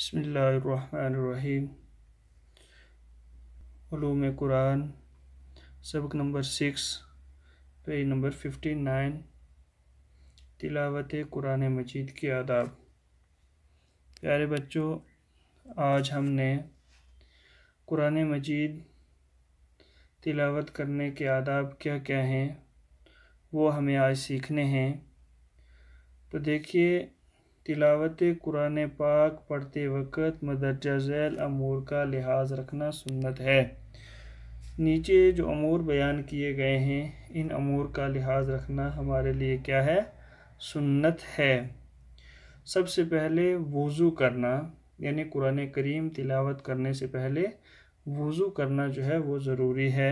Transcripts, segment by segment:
बसमीम कुरान सबक number six page number fifty nine तिलावत कुरान मजीद के आदाब प्यारे बच्चों आज हमने कुरान मजीद तिलावत करने के आदाब क्या क्या हैं वो हमें आज सीखने हैं तो देखिए तिलावत कुरान पाक पढ़ते वक्त मदरजा झैल अमूर का लिहाज रखना सुन्नत है नीचे जो अमूर बयान किए गए हैं इन अमूर का लिहाज रखना हमारे लिए क्या है सुन्नत है सबसे पहले वज़ू करना यानी कुरान करीम तिलावत करने से पहले वज़ू करना जो है वो ज़रूरी है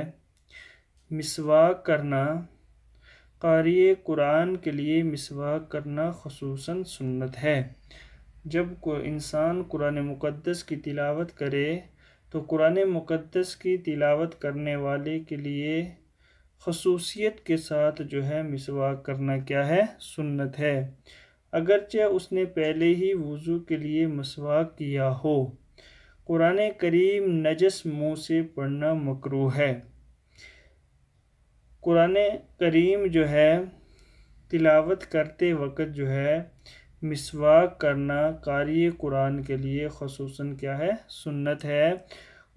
मिसवाक करना कारी कुरान के लिए मिसवाक करना खसूस सुन्नत है जब को इंसान कुरान मुक़दस की तिलावत करे तो कुरान मुक़दस की तिलावत करने वाले के लिए खसूसियत के साथ जो है मिसवाक करना क्या है सुन्नत है अगरचे उसने पहले ही वज़ू के लिए मसवा किया हो कुरान करीम नजस मुँह से पढ़ना मकरू है कुरान करीम जो है तिलावत करते वक्त जो है मिसवाक करना कारी कुरान के लिए खसूस क्या है सुन्नत है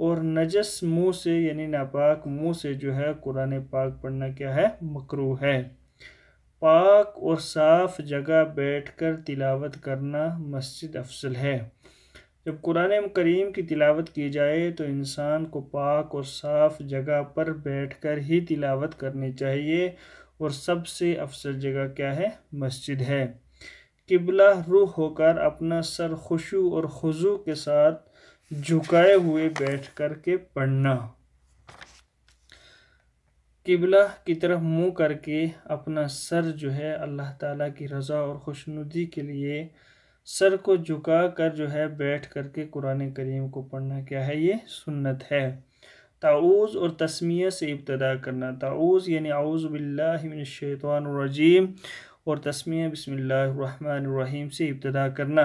और नजस मुँह से यानी नापाक मुँह से जो है कुरान पाक पढ़ना क्या है मकरू है पाक और साफ जगह बैठकर तिलावत करना मस्जिद अफसल है जब कुरान करीम की तिलावत की जाए तो इंसान को पाक और साफ़ जगह पर बैठकर ही तिलावत करनी चाहिए और सबसे अफसर जगह क्या है मस्जिद है किबला रूह होकर अपना सर खुशु और खुजू के साथ झुकाए हुए बैठ कर के पढ़ना किबला की तरफ मुंह करके अपना सर जो है अल्लाह ताला की रज़ा और खुशनुदी के लिए सर को झुका कर जो है बैठ करके कुरान करीम को पढ़ना क्या है ये सुन्नत है ताऊज़ और तस्मिया से इब्तदा करना ताऊज़ यानी आउज़बिल्लाशैतवानरजीम और तस्मिया बसमीम से इब्तदा करना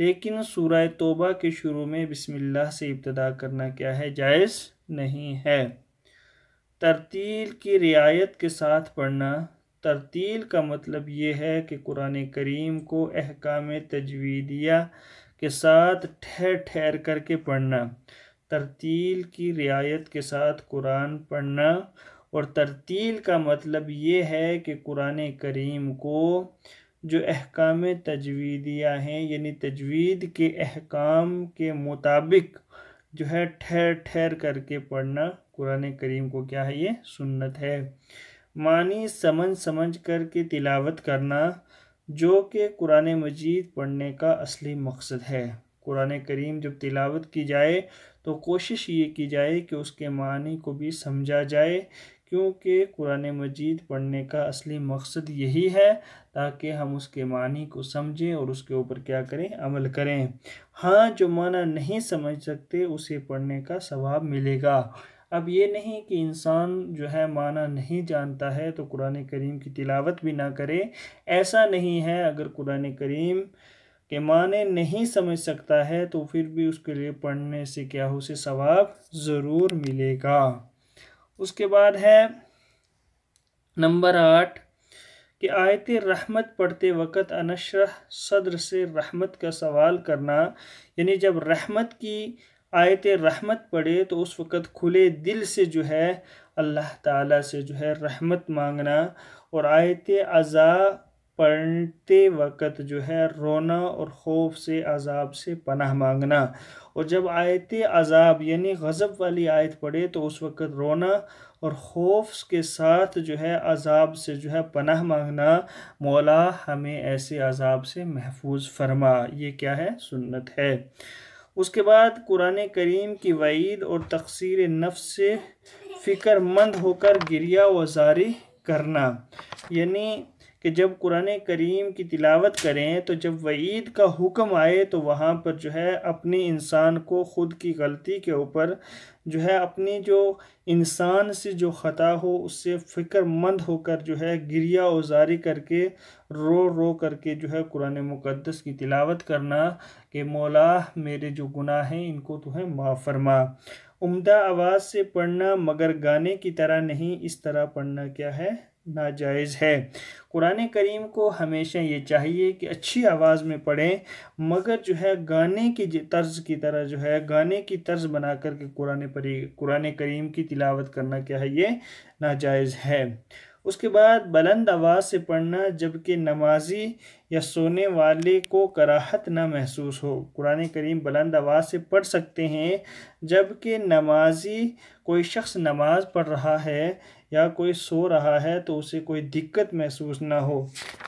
लेकिन सूरह तोबा के शुरू में बिस्मिल्लाह से इब्तदा करना क्या है जायज़ नहीं है तरतील की रियायत के साथ पढ़ना तरतील का मतलब ये है कि कुरान करीम को अहकाम तजवीदिया के साथ ठहर ठहर करके पढ़ना तरतील की रियायत के साथ कुरान पढ़ना और तरतील का मतलब ये है कि कुरान करीम को जो अहकाम तजवीदिया हैं यानी तजवीद के अहकाम के मुताबिक जो है ठहर ठहर करके पढ़ना कुरान करीम को क्या है ये सुन्नत है मानी समझ समझ कर के तिलावत करना जो कि कुरान मजीद पढ़ने का असली मकसद है कुरान करीम जब तिलावत की जाए तो कोशिश ये की जाए कि उसके मानी को भी समझा जाए क्योंकि कुरान मजीद पढ़ने का असली मकसद यही है ताकि हम उसके मानी को समझें और उसके ऊपर क्या करें अमल करें हाँ जो माना नहीं समझ सकते उसे पढ़ने का सवाब मिलेगा अब ये नहीं कि इंसान जो है माना नहीं जानता है तो कुरान करीम की तिलावत भी ना करे ऐसा नहीं है अगर कुरान करीम के माने नहीं समझ सकता है तो फिर भी उसके लिए पढ़ने से क्या हो उसे सवाब ज़रूर मिलेगा उसके बाद है नंबर आठ कि आयत रहमत पढ़ते वक़्त अनशरह सदर से रहमत का सवाल करना यानी जब रहमत की आयत रहमत पढ़े तो उस वक़्त खुले दिल से जो है अल्लाह ताला से जो है रहमत मांगना और आयत अज़ा पढ़ते वक़्त जो है रोना और खौफ से अजाब से पनाह मांगना और जब आयत अजाब यानी गज़ब वाली आयत पढ़े तो उस वक़्त रोना और खौफ के साथ जो है अजाब से जो है पनाह मांगना मौला हमें ऐसे अजाब से महफूज फरमा ये क्या है सुन्नत है उसके बाद कुरान करीम की वईद और तकसीर नफ्स से फ़िक्रमंद होकर गिरिया व जारी करना यानी कि जब कुरान करीम की तिलावत करें तो जब वईद का हुक्म आए तो वहाँ पर जो है अपने इंसान को ख़ुद की गलती के ऊपर जो है अपनी जो इंसान से जो ख़ता हो उससे फ़िक्रमंद होकर जो है गिरिया उजारी करके रो रो करके जो है कुरान मुक़दस की तिलावत करना कि मौला मेरे जो गुनाह हैं इनको तो है माफरमा फरमा उम्दा आवाज़ से पढ़ना मगर गाने की तरह नहीं इस तरह पढ़ना क्या है नाजायज़ है कुरान करीम को हमेशा ये चाहिए कि अच्छी आवाज़ में पढ़ें मगर जो है गाने की तर्ज की तरह जो है गाने की तर्ज बना कर के कुरान परी कुरान करीम की तिलावत करना क्या है ये नाजायज़ है उसके बाद बुलंद आवाज़ से पढ़ना जबकि नमाजी या सोने वाले को कराहत ना महसूस हो कुरान करीम बुलंद आवाज़ से पढ़ सकते हैं जबकि नमाजी कोई शख्स नमाज पढ़ रहा है या कोई सो रहा है तो उसे कोई दिक्कत महसूस ना हो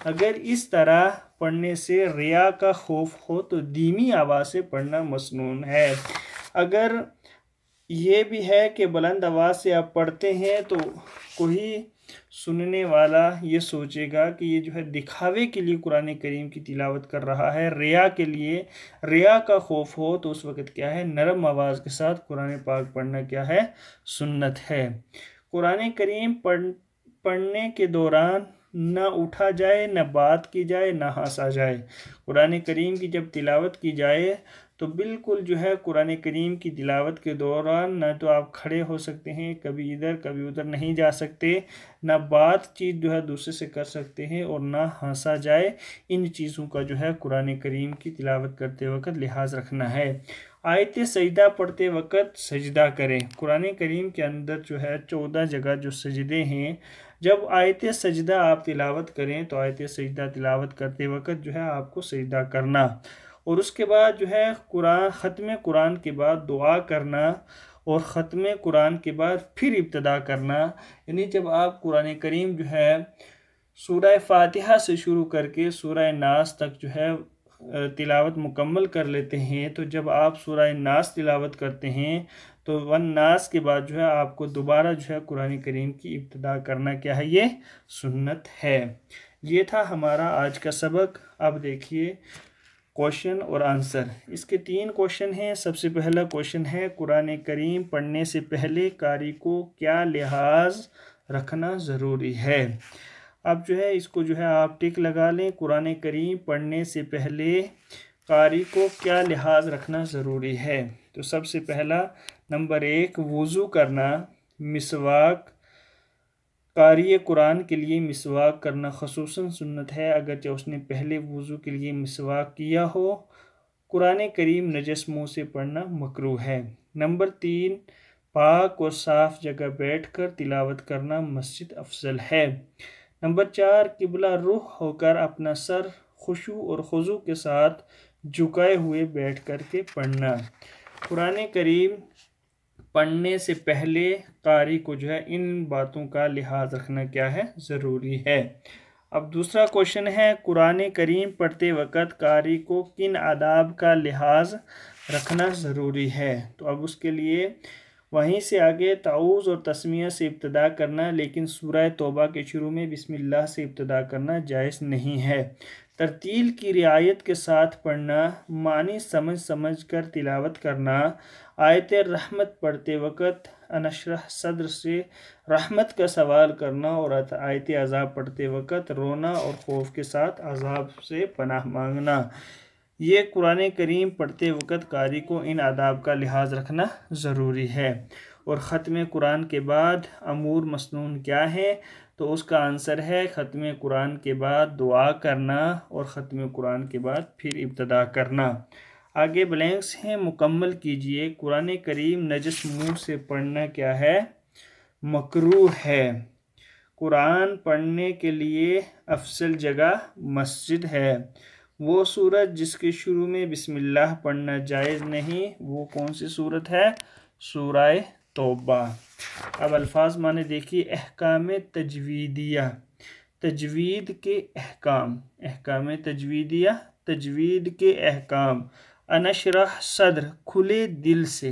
अगर इस तरह पढ़ने से रिया का खौफ हो तो धीमी आवाज़ से पढ़ना मसनून है अगर ये भी है कि बुलंद आवाज़ से आप पढ़ते हैं तो कोई सुनने वाला ये सोचेगा कि ये जो है दिखावे के लिए कुरान करीम की तिलावत कर रहा है रिया के लिए रिया का खौफ हो तो उस वक़्त क्या है नरम आवाज़ के साथ कुरान पाक पढ़ना क्या है सुन्नत है कुरान करीम पढ़ पढ़ने के दौरान ना उठा जाए ना बात की जाए ना हंसा जाए कुरान करीम की जब तिलावत की जाए तो बिल्कुल जो है कुरान करीम की तिलावत के दौरान ना तो आप खड़े हो सकते हैं कभी इधर कभी उधर नहीं जा सकते ना बातचीत जो है दूसरे से कर सकते हैं और ना हंसा जाए इन चीज़ों का जो है कुरान करीम की तिलावत करते वक्त लिहाज रखना है आयत सजदा पढ़ते वक्त सजदा करें कुरान करीम के अंदर जो है चौदह जगह जो सजदे हैं जब आयत सजदा आप तिलावत करें तो आयत सजदा तिलावत करते वक्त जो है आपको सजदा करना और उसके बाद जो है कुरान ख़त्म कुरान के बाद दुआ करना और ख़त्म कुरान के बाद फिर इब्तदा करना यानी जब आप कुरान करीम जो है सूर फातिहा से शुरू करके सूर नास तक जो है तिलावत मुकम्मल कर लेते हैं तो जब आप सूर नास तिलावत करते हैं तो वन नास के बाद जो है आपको दोबारा जो है कुरान करीम की इब्तदा करना क्या है ये सुन्नत है ये था हमारा आज का सबक अब देखिए क्वेश्चन और आंसर इसके तीन क्वेश्चन हैं सबसे पहला क्वेश्चन है कुरान करीम पढ़ने से पहले कारी को क्या लिहाज रखना ज़रूरी है अब जो है इसको जो है आप टिक लगा लें कुरान करीम पढ़ने से पहले कारी को क्या लिहाज रखना ज़रूरी है तो सबसे पहला नंबर एक वज़ू करना मिसवाक कारी कुरान के लिए मिसवाक करना खसूस सुन्नत है अगरचे उसने पहले वज़ू के लिए मिसवाक किया हो कुरान करीम नजस मुँह से पढ़ना मकरू है नंबर तीन पाक और साफ जगह बैठकर तिलावत करना मस्जिद अफजल है नंबर चार किबला रुख होकर अपना सर खुशु और खजू के साथ झुकाए हुए बैठ कर के पढ़ना कुरान करीम पढ़ने से पहले कारी को जो है इन बातों का लिहाज रखना क्या है ज़रूरी है अब दूसरा क्वेश्चन है कुरान करीम पढ़ते वक़्त कारी को किन आदाब का लिहाज रखना ज़रूरी है तो अब उसके लिए वहीं से आगे ताउज़ और तस्मिया से इब्तदा करना लेकिन सूरह तोबा के शुरू में बिस्मिल्लाह से इब्तदा करना जायज़ नहीं है तरतील की रियायत के साथ पढ़ना मानी समझ समझ कर तिलावत करना आयत रहमत पढ़ते वक़्त अनशरह सदर से रहमत का सवाल करना और आयत अज़ाब पढ़ते वक़्त रोना और खौफ के साथ अजाब से पनाह मांगना ये कुरान करीम पढ़ते वक़्त कारी को इन आदाब का लिहाज रखना ज़रूरी है और ख़त्म कुरान के बाद अमूर मसनून क्या है तो उसका आंसर है ख़त्म कुरान के बाद दुआ करना और ख़त्म कुरान के बाद फिर इब्तदा करना आगे ब्लैंक्स हैं मुकम्मल कीजिए कुरान करीम नजस मुँह से पढ़ना क्या है मकरू है कुरान पढ़ने के लिए अफसल जगह मस्जिद है वो सूरत जिसके शुरू में बिस्मिल्लाह पढ़ना जायज़ नहीं वो कौन सी सूरत है सूरह तोबा अब अल्फाज माने देखिए अहकाम तजवीदिया तजवीद के अहकाम अहकाम तजवीदिया तजवीद के अहकाम अनशरा सदर खुले दिल से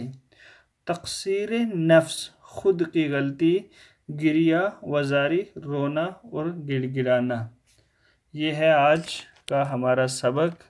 तकसीर नफ्स खुद की गलती गिरिया वजारी रोना और गिड़गिड़ाना ये है आज का हमारा सबक